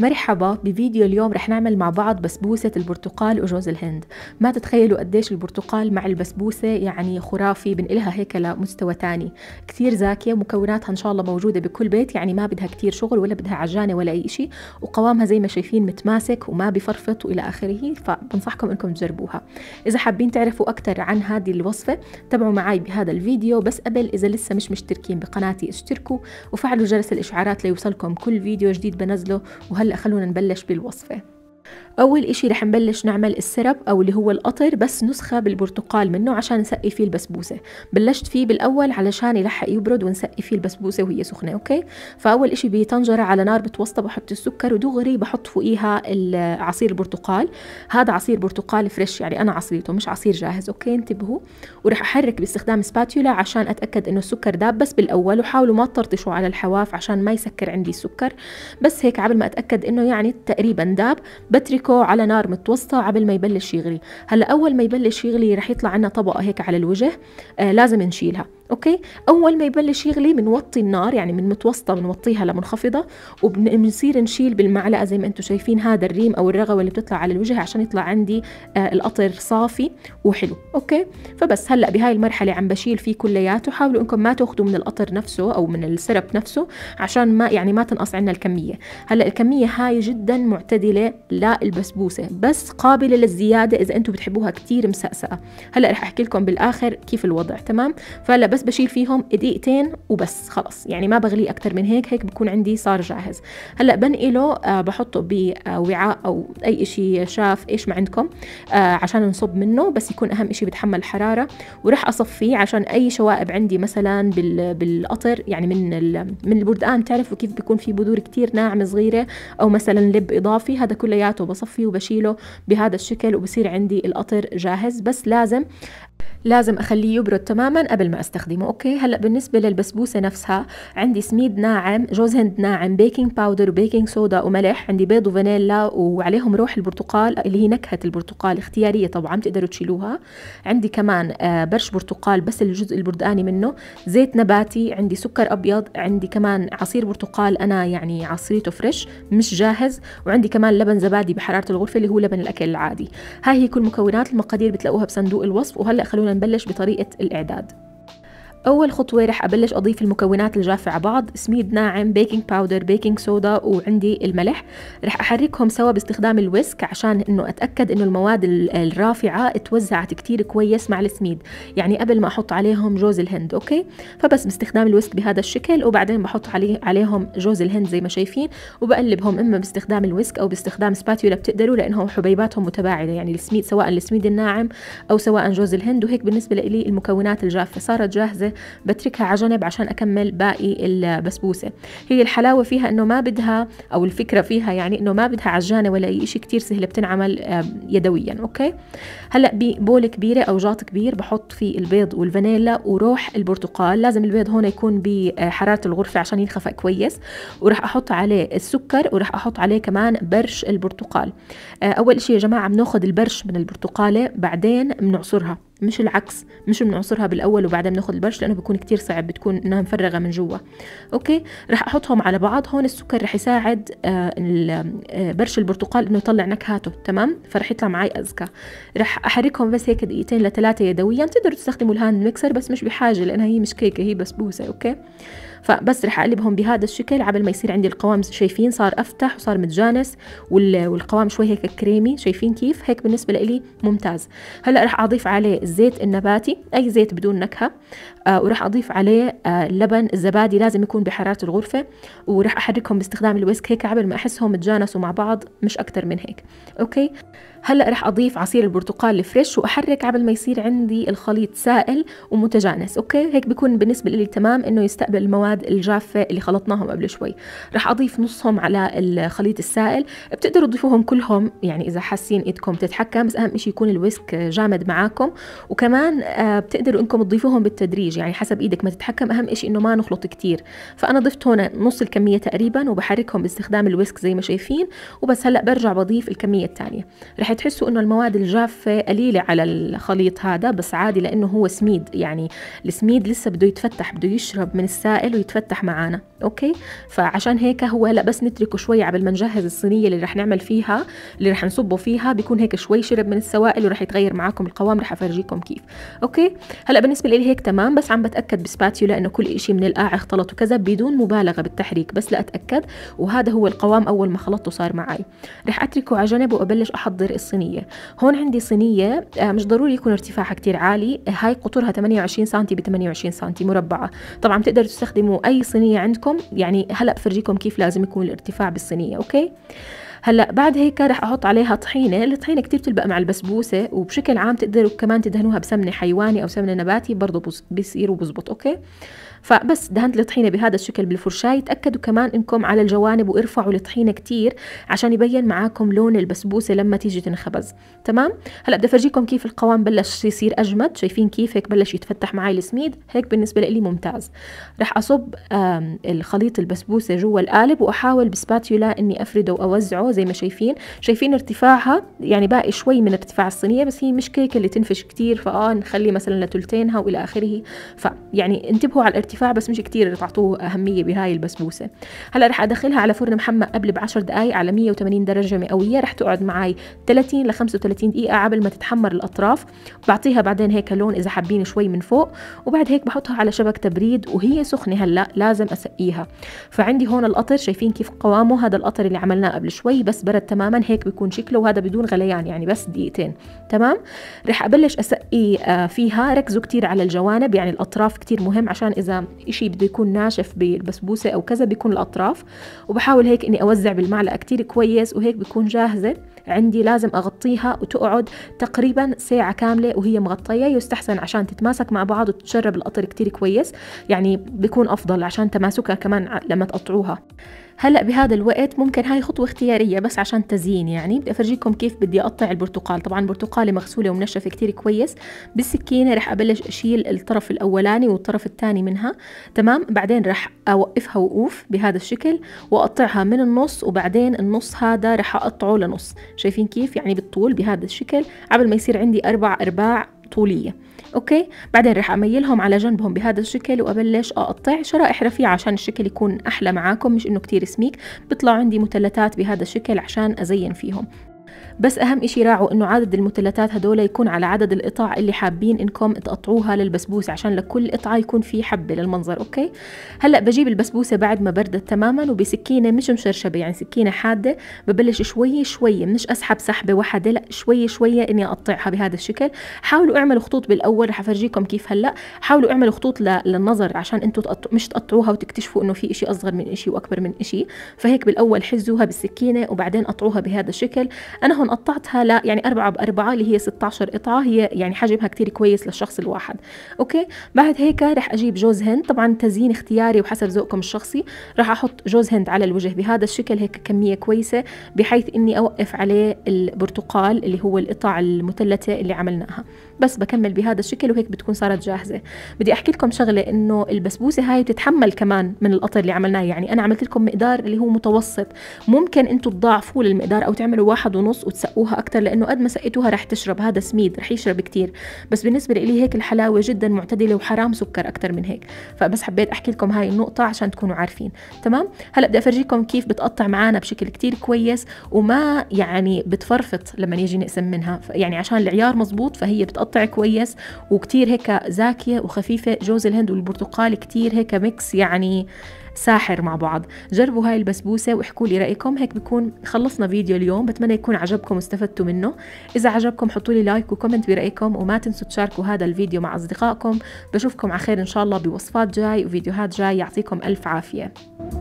مرحبا بفيديو اليوم رح نعمل مع بعض بسبوسة البرتقال وجوز الهند ما تتخيلوا قديش البرتقال مع البسبوسة يعني خرافي بنقلها هيك لمستوى تاني كتير زاكية مكوناتها إن شاء الله موجودة بكل بيت يعني ما بدها كتير شغل ولا بدها عجانة ولا أي شيء وقوامها زي ما شايفين متماسك وما بفرفط وإلى آخره فبنصحكم إنكم تجربوها إذا حابين تعرفوا أكثر عن هذه الوصفة تابعوا معي بهذا الفيديو بس قبل إذا لسه مش مشتركين بقناتي اشتركوا وفعلوا جرس الإشعارات ليوصلكم كل فيديو جديد بنزله وهلأ خلونا نبلش بالوصفة اول اشي رح نبلش نعمل السرب او اللي هو القطر بس نسخه بالبرتقال منه عشان نسقي فيه البسبوسه بلشت فيه بالاول علشان يلحق يبرد ونسقي فيه البسبوسه وهي سخنه اوكي فاول اشي بطنجره على نار متوسطه بحط السكر ودغري بحط فوقيها عصير البرتقال هذا عصير برتقال فريش يعني انا عصيرته مش عصير جاهز اوكي انتبهوا ورح احرك باستخدام سباتيولا عشان اتاكد انه السكر داب بس بالاول وحاولوا ما تطرطشوا على الحواف عشان ما يسكر عندي السكر بس هيك قبل ما اتاكد انه يعني تقريبا داب بتركه اتركه على نار متوسطه قبل ما يبلش يغلي هلا اول ما يبلش يغلي رح يطلع عنا طبقه هيك على الوجه آه لازم نشيلها اوكي اول ما يبلش يغلي بنوطي النار يعني من متوسطه بنوطيها لمنخفضه وبنصير نشيل بالمعلقه زي ما انتم شايفين هذا الريم او الرغوه اللي بتطلع على الوجه عشان يطلع عندي آه القطر صافي وحلو اوكي فبس هلا بهاي المرحله عم بشيل فيه كلياته حاولوا انكم ما تاخذوا من القطر نفسه او من السرب نفسه عشان ما يعني ما تنقص عنا الكميه هلا الكميه هاي جدا معتدله للبسبوسه بس قابله للزياده اذا انتم بتحبوها كثير مسقسقه هلا رح احكي لكم بالاخر كيف الوضع تمام فهلا بس بس بشيل فيهم دقيقتين وبس خلص يعني ما بغليه اكثر من هيك هيك بكون عندي صار جاهز هلا بنقله آه، بحطه بوعاء أو أي شيء شاف إيش ما عندكم آه، عشان نصب منه بس يكون أهم شيء بتحمل الحرارة وراح أصفيه عشان أي شوائب عندي مثلا بالقطر يعني من من البردقان تعرفوا كيف بيكون في بذور كتير ناعمة صغيرة أو مثلا لب إضافي هذا كلياته بصفيه وبشيله بهذا الشكل وبصير عندي القطر جاهز بس لازم لازم اخليه يبرد تماما قبل ما استخدمه اوكي هلا بالنسبه للبسبوسه نفسها عندي سميد ناعم جوز هند ناعم بيكنج باودر وبيكنج صودا وملح عندي بيض وفانيلا وعليهم روح البرتقال اللي هي نكهه البرتقال اختياريه طبعا بتقدروا تشيلوها عندي كمان آه، برش برتقال بس الجزء البرداني منه زيت نباتي عندي سكر ابيض عندي كمان عصير برتقال انا يعني عصيرته فريش مش جاهز وعندي كمان لبن زبادي بحراره الغرفه اللي هو لبن الاكل العادي هاي هي كل مكونات المقادير بتلاقوها بصندوق الوصف وهلا خلونا نبلش بطريقة الإعداد أول خطوة رح أبلش أضيف المكونات الجافة على بعض سميد ناعم بيكنج باودر بيكنج سودا وعندي الملح رح أحركهم سوا باستخدام الويسك عشان إنه أتأكد إنه المواد الرافعة توزعت كتير كويس مع السميد يعني قبل ما أحط عليهم جوز الهند أوكي فبس باستخدام الويسك بهذا الشكل وبعدين بحط عليه عليهم جوز الهند زي ما شايفين وبقلبهم إما باستخدام الويسك أو باستخدام سباتيولا بتقدروا لأنهم حبيباتهم متباعدة يعني السميد سواء السميد الناعم أو سواء جوز الهند وهيك بالنسبة لي المكونات الجافة صارت جاهزة بتركها على جنب عشان أكمل باقي البسبوسة هي الحلاوة فيها أنه ما بدها أو الفكرة فيها يعني أنه ما بدها عجانة ولا أي شيء كثير سهلة بتنعمل يدويا أوكي هلأ ببول كبيرة أو جاط كبير بحط فيه البيض والفانيلا وروح البرتقال لازم البيض هون يكون بحرارة الغرفة عشان ينخفق كويس وراح أحط عليه السكر وراح أحط عليه كمان برش البرتقال آه، أول شيء يا جماعة بناخذ البرش من البرتقالة بعدين بنعصرها مش العكس مش بنعصرها بالاول وبعدين بناخذ البرش لانه بيكون كتير صعب بتكون انها مفرغه من جوا اوكي راح احطهم على بعض هون السكر راح يساعد آه، آه، برش البرتقال انه يطلع نكهاته تمام فراح يطلع معي اذكى راح احركهم بس هيك دقيقتين لثلاثه يدويا تقدروا تستخدموا الهاند ميكسر بس مش بحاجه لانها هي مش كيكه هي بسبوسه اوكي فبس رح اقلبهم بهذا الشكل عبل ما يصير عندي القوام شايفين صار افتح وصار متجانس والقوام شوي هيك كريمي شايفين كيف هيك بالنسبه لي ممتاز هلا رح اضيف عليه الزيت النباتي اي زيت بدون نكهه آه وراح اضيف عليه آه لبن الزبادي لازم يكون بحراره الغرفه وراح احركهم باستخدام الويسك هيك عبل ما احسهم تجانسوا مع بعض مش اكثر من هيك اوكي هلا رح اضيف عصير البرتقال الفريش واحرك قبل ما يصير عندي الخليط سائل ومتجانس اوكي هيك بيكون بالنسبه لي تمام انه يستقبل المواد الجافه اللي خلطناهم قبل شوي رح اضيف نصهم على الخليط السائل بتقدروا تضيفوهم كلهم يعني اذا حاسين ايدكم تتحكم بس اهم شيء يكون الويسك جامد معاكم وكمان آه، بتقدروا انكم تضيفوهم بالتدريج يعني حسب ايدك ما تتحكم اهم شيء انه ما نخلط كتير فانا ضفت هنا نص الكميه تقريبا وبحركهم باستخدام الويسك زي ما شايفين وبس هلا برجع بضيف الكميه الثانيه رح رح تحسوا انه المواد الجافة قليلة على الخليط هذا بس عادي لانه هو سميد يعني السميد لسه بده يتفتح بده يشرب من السائل ويتفتح معانا اوكي فعشان هيك هو هلا بس نتركه شوي قبل ما نجهز الصينية اللي رح نعمل فيها اللي رح نصبه فيها بيكون هيك شوي شرب من السوائل ورح يتغير معاكم القوام رح افرجيكم كيف اوكي هلا بالنسبة لي هيك تمام بس عم بتاكد بسباتيولا انه كل شيء من القاع اختلط وكذا بدون مبالغة بالتحريك بس لاتاكد وهذا هو القوام اول ما خلطته صار معي رح اتركه على جنب وابلش احضر الصينية هون عندي صينية آه، مش ضروري يكون ارتفاعها كتير عالي هاي قطرها 28 سم ب 28 سم مربعة طبعا بتقدروا تستخدموا أي صينية عندكم يعني هلأ بفرجيكم كيف لازم يكون الارتفاع بالصينية أوكي هلا بعد هيك رح احط عليها طحينه الطحينه كتير بتلبق مع البسبوسه وبشكل عام تقدروا كمان تدهنوها بسمنه حيواني او سمنه نباتي برضه بيصير وبزبط اوكي فبس دهنت الطحينة بهذا الشكل بالفرشاة تأكدوا كمان انكم على الجوانب وارفعوا الطحينة كتير عشان يبين معاكم لون البسبوسة لما تيجي تنخبز تمام هلا بدي افرجيكم كيف القوام بلش يصير اجمد شايفين كيف هيك بلش يتفتح معي السميد هيك بالنسبة لي ممتاز رح اصب الخليط البسبوسة جوا القالب واحاول بسباتيولا اني افرده واوزعه زي ما شايفين شايفين ارتفاعها يعني باقي شوي من ارتفاع الصينية بس هي مش كيكة اللي تنفش كتير فاه نخلي مثلا لتلتينها والى اخره فيعني انتبهوا على الارتفاع ارتفاع بس مش كتير اللي تعطوه أهمية بهاي البسبوسة هلا رح أدخلها على فرن محمى قبل بعشر دقايق على 180 درجة مئوية رح تقعد معي 30 ل 35 دقيقة قبل ما تتحمر الأطراف بعطيها بعدين هيك لون إذا حابين شوي من فوق وبعد هيك بحطها على شبك تبريد وهي سخنة هلا لازم أسقيها فعندي هون القطر شايفين كيف قوامه هذا القطر اللي عملناه قبل شوي بس برد تماما هيك بيكون شكله وهذا بدون غليان يعني بس دقيقتين تمام رح أبلش أسقي آه، فيها ركزوا كتير على الجوانب يعني الأطراف كتير مهم عشان إذا إشي بده يكون ناشف بالبسبوسة أو كذا بيكون الأطراف وبحاول هيك إني أوزع بالمعلقة كتير كويس وهيك بيكون جاهزة عندي لازم أغطيها وتقعد تقريبا ساعة كاملة وهي مغطية يستحسن عشان تتماسك مع بعض وتتشرب القطر كتير كويس يعني بيكون أفضل عشان تماسكها كمان لما تقطعوها هلا بهذا الوقت ممكن هاي خطوه اختياريه بس عشان تزيين يعني بدي افرجيكم كيف بدي اقطع البرتقال طبعا البرتقاله مغسوله ومنشفه كتير كويس بالسكينه رح ابلش اشيل الطرف الاولاني والطرف الثاني منها تمام بعدين رح اوقفها وقوف بهذا الشكل واقطعها من النص وبعدين النص هذا رح اقطعه لنص شايفين كيف يعني بالطول بهذا الشكل قبل ما يصير عندي اربع ارباع طولية اوكي بعدين رح اميلهم على جنبهم بهذا الشكل وابلش اقطع شرائح رفيعه عشان الشكل يكون احلى معاكم مش انه كتير سميك بيطلع عندي متلتات بهذا الشكل عشان ازين فيهم بس اهم اشي راعوا انه عدد المثلثات هدول يكون على عدد القطع اللي حابين انكم تقطعوها للبسبوسه عشان لكل قطعه يكون في حبه للمنظر اوكي هلا بجيب البسبوسه بعد ما بردت تماما وبسكينه مش مشرشبه يعني سكينه حاده ببلش شوي شوي مش اسحب سحبه واحده لا شوي شوي اني اقطعها بهذا الشكل حاولوا اعملوا خطوط بالاول رح افرجيكم كيف هلا حاولوا اعملوا خطوط للنظر عشان انتم تقط... مش تقطعوها وتكتشفوا انه في اشي اصغر من اشي واكبر من اشي فهيك بالاول حزوها بالسكينه وبعدين قطعوها بهذا الشكل انا هون قطعتها لا يعني أربعة بأربعة اللي هي 16 قطعة هي يعني حجمها كتير كويس للشخص الواحد أوكي بعد هيك رح أجيب جوز هند طبعا تزيين اختياري وحسب ذوقكم الشخصي رح أحط جوز هند على الوجه بهذا الشكل هيك كمية كويسة بحيث إني أوقف عليه البرتقال اللي هو القطع المثلثة اللي عملناها بس بكمل بهذا الشكل وهيك بتكون صارت جاهزة بدي أحكي لكم شغلة إنه البسبوسة هاي بتتحمل كمان من القطر اللي عملناه يعني أنا عملت لكم مقدار اللي هو متوسط ممكن أنتوا تضاعفوا للمقدار أو تعملوا واحد ونص تسقوها اكثر لانه قد ما سقيتوها رح تشرب هذا سميد رح يشرب كثير بس بالنسبه لي هيك الحلاوه جدا معتدله وحرام سكر اكثر من هيك فبس حبيت احكي لكم هاي النقطه عشان تكونوا عارفين تمام هلا بدي افرجيكم كيف بتقطع معانا بشكل كثير كويس وما يعني بتفرفط لما يجي نقسم منها يعني عشان العيار مزبوط فهي بتقطع كويس وكثير هيك زاكيه وخفيفه جوز الهند والبرتقال كثير هيك ميكس يعني ساحر مع بعض جربوا هاي البسبوسة واحكوا لي رأيكم هيك بكون خلصنا فيديو اليوم بتمنى يكون عجبكم واستفدتوا منه إذا عجبكم حطوا لي لايك وكومنت برأيكم وما تنسوا تشاركوا هذا الفيديو مع أصدقائكم بشوفكم على خير إن شاء الله بوصفات جاي وفيديوهات جاي يعطيكم ألف عافية